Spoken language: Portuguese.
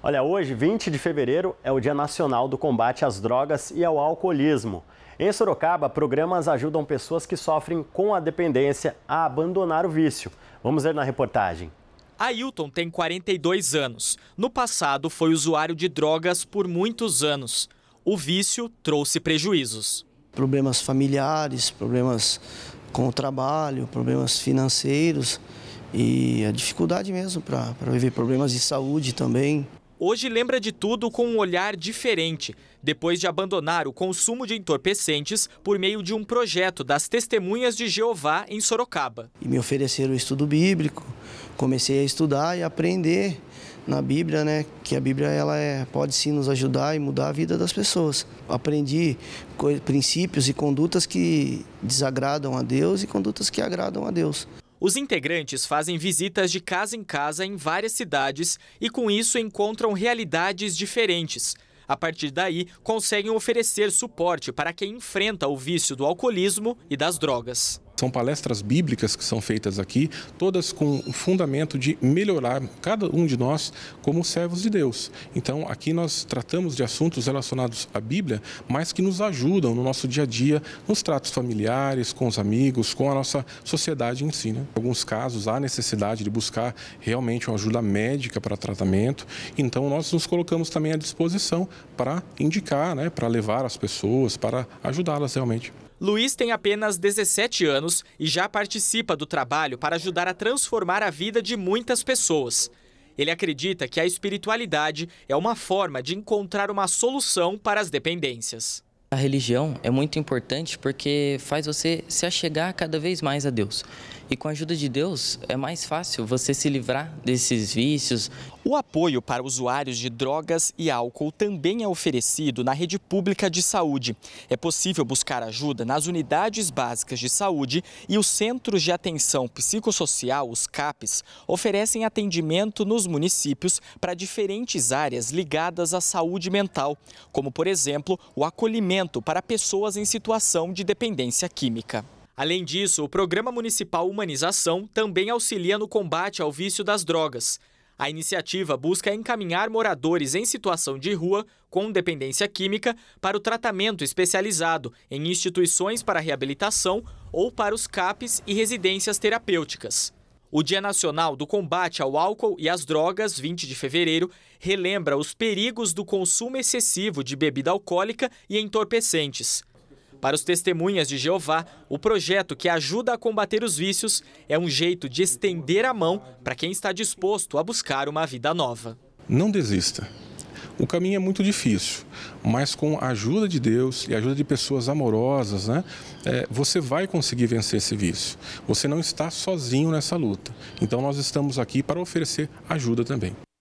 Olha, hoje, 20 de fevereiro, é o Dia Nacional do Combate às Drogas e ao Alcoolismo. Em Sorocaba, programas ajudam pessoas que sofrem com a dependência a abandonar o vício. Vamos ver na reportagem. Ailton tem 42 anos. No passado, foi usuário de drogas por muitos anos. O vício trouxe prejuízos. Problemas familiares, problemas com o trabalho, problemas financeiros e a dificuldade mesmo para viver, problemas de saúde também hoje lembra de tudo com um olhar diferente, depois de abandonar o consumo de entorpecentes por meio de um projeto das Testemunhas de Jeová em Sorocaba. E me ofereceram o estudo bíblico, comecei a estudar e aprender na Bíblia, né, que a Bíblia ela é, pode sim nos ajudar e mudar a vida das pessoas. Aprendi princípios e condutas que desagradam a Deus e condutas que agradam a Deus. Os integrantes fazem visitas de casa em casa em várias cidades e, com isso, encontram realidades diferentes. A partir daí, conseguem oferecer suporte para quem enfrenta o vício do alcoolismo e das drogas. São palestras bíblicas que são feitas aqui, todas com o fundamento de melhorar cada um de nós como servos de Deus. Então, aqui nós tratamos de assuntos relacionados à Bíblia, mas que nos ajudam no nosso dia a dia, nos tratos familiares, com os amigos, com a nossa sociedade em si. Né? Em alguns casos, há necessidade de buscar realmente uma ajuda médica para tratamento, então nós nos colocamos também à disposição para indicar, né, para levar as pessoas, para ajudá-las realmente. Luiz tem apenas 17 anos e já participa do trabalho para ajudar a transformar a vida de muitas pessoas. Ele acredita que a espiritualidade é uma forma de encontrar uma solução para as dependências. A religião é muito importante porque faz você se achegar cada vez mais a Deus. E com a ajuda de Deus é mais fácil você se livrar desses vícios. O apoio para usuários de drogas e álcool também é oferecido na rede pública de saúde. É possível buscar ajuda nas unidades básicas de saúde e os centros de atenção psicossocial, os CAPs, oferecem atendimento nos municípios para diferentes áreas ligadas à saúde mental, como, por exemplo, o acolhimento para pessoas em situação de dependência química. Além disso, o Programa Municipal Humanização também auxilia no combate ao vício das drogas. A iniciativa busca encaminhar moradores em situação de rua com dependência química para o tratamento especializado em instituições para reabilitação ou para os CAPs e residências terapêuticas. O Dia Nacional do Combate ao Álcool e às Drogas, 20 de fevereiro, relembra os perigos do consumo excessivo de bebida alcoólica e entorpecentes. Para os testemunhas de Jeová, o projeto que ajuda a combater os vícios é um jeito de estender a mão para quem está disposto a buscar uma vida nova. Não desista. O caminho é muito difícil, mas com a ajuda de Deus e a ajuda de pessoas amorosas, né, é, você vai conseguir vencer esse vício. Você não está sozinho nessa luta. Então, nós estamos aqui para oferecer ajuda também.